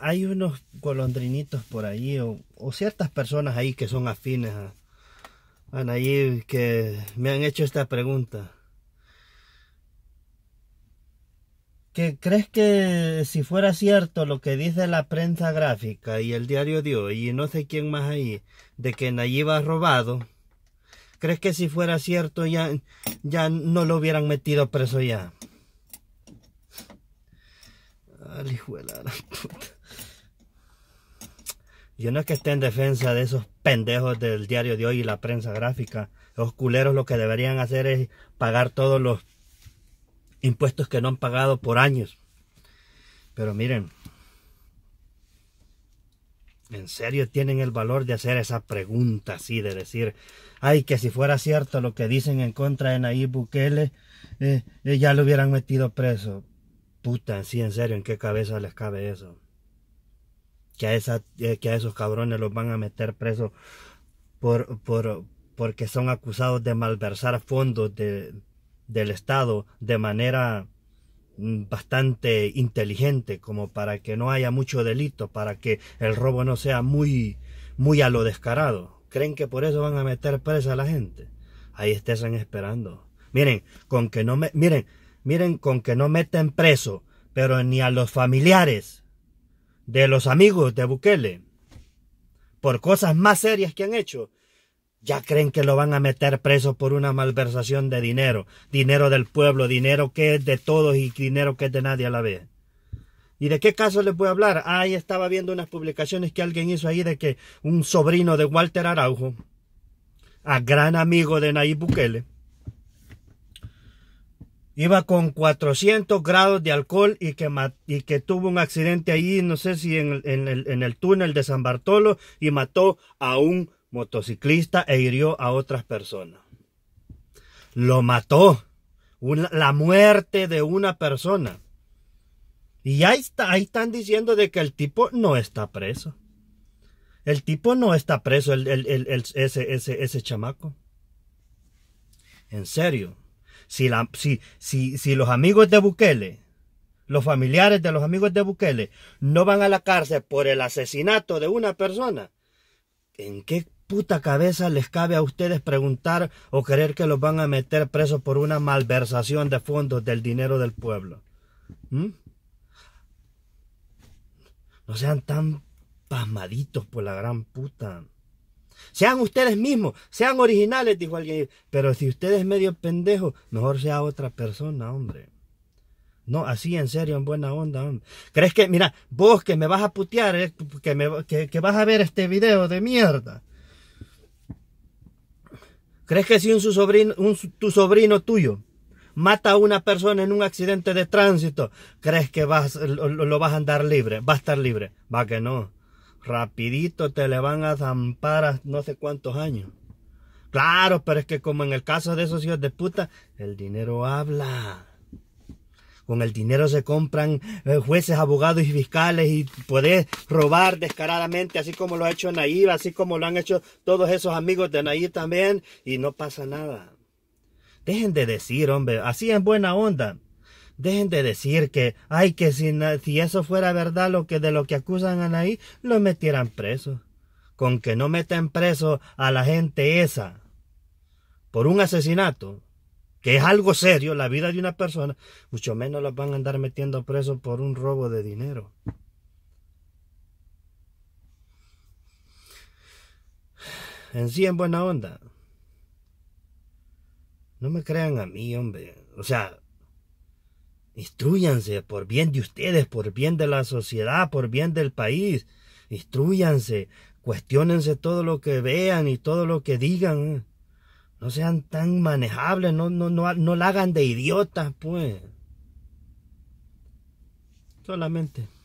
hay unos golondrinitos por ahí o, ciertas personas ahí que son afines a, Nayib que me han hecho esta pregunta. ¿Que crees que si fuera cierto lo que dice la prensa gráfica y el diario de hoy y no sé quién más ahí de que Nayib ha robado? ¿Crees que si fuera cierto ya, ya no lo hubieran metido preso ya? Al de la puta. Yo no es que esté en defensa de esos pendejos del diario de hoy y la prensa gráfica. Los culeros lo que deberían hacer es pagar todos los impuestos que no han pagado por años. Pero miren, ¿en serio tienen el valor de hacer esa pregunta así? De decir, ay, que si fuera cierto lo que dicen en contra de Nayib Bukele, eh, eh, ya lo hubieran metido preso. Puta, sí, en serio, ¿en qué cabeza les cabe eso? Eh, que a, esos cabrones los van a meter preso por, por, porque son acusados de malversar fondos de, del Estado de manera mm, bastante inteligente, como para que no haya mucho delito, para que el robo no sea muy, muy a lo descarado. ¿Creen que por eso van a meter presa a la gente? Ahí estén esperando. Miren, con que no me, miren, miren, con que no meten preso, pero ni a los familiares de los amigos de Bukele por cosas más serias que han hecho, ya creen que lo van a meter preso por una malversación de dinero, dinero del pueblo, dinero que es de todos y dinero que es de nadie a la vez. ¿Y de qué caso les voy a hablar? Ah, ahí estaba viendo unas publicaciones que alguien hizo ahí de que un sobrino de Walter Araujo, a gran amigo de Nayib Bukele, iba con 400 grados de alcohol y que, y que tuvo un accidente ahí, no sé si en, el, túnel de San Bartolo, y mató a un motociclista e hirió a otras personas. Lo mató. la muerte de una persona. Y ahí, está, ahí están diciendo de que el tipo no está preso. El tipo no está preso, el, ese, ese chamaco. En serio. Si, los amigos de Bukele, los familiares de los amigos de Bukele, no van a la cárcel por el asesinato de una persona, ¿en qué puta cabeza les cabe a ustedes preguntar o creer que los van a meter presos por una malversación de fondos del dinero del pueblo? ¿Mm? No sean tan pasmaditos por pues, la gran puta. Sean ustedes mismos, sean originales, dijo alguien. Pero si usted es medio pendejo, mejor sea otra persona, hombre. No, así en serio, en buena onda, hombre. ¿Crees que, mira, vos que me vas a putear, eh, que, me, que, vas a ver este video de mierda? ¿Crees que si un, su sobrino, un, tu sobrino tuyo mata a una persona en un accidente de tránsito, crees que vas, lo vas a andar libre? Va a estar libre. Va que no rapidito te le van a zampar no sé cuántos años. Claro, pero es que como en el caso de esos hijos de puta, el dinero habla. Con el dinero se compran eh, jueces, abogados y fiscales y puedes robar descaradamente, así como lo ha hecho Nayib, así como lo han hecho todos esos amigos de Nayib también, y no pasa nada. Dejen de decir, hombre, así en buena onda. Dejen de decir que, ay, que si, eso fuera verdad lo que de lo que acusan a Anaí, lo metieran preso. Con que no metan preso a la gente esa por un asesinato, que es algo serio, la vida de una persona, mucho menos los van a andar metiendo preso por un robo de dinero. En sí, en buena onda. No me crean a mí, hombre. O sea, Instruyanse por bien de ustedes, por bien de la sociedad, por bien del país. Instruyanse, cuestionense todo lo que vean y todo lo que digan. No sean tan manejables, no, no, no, no la hagan de idiotas, pues. Solamente.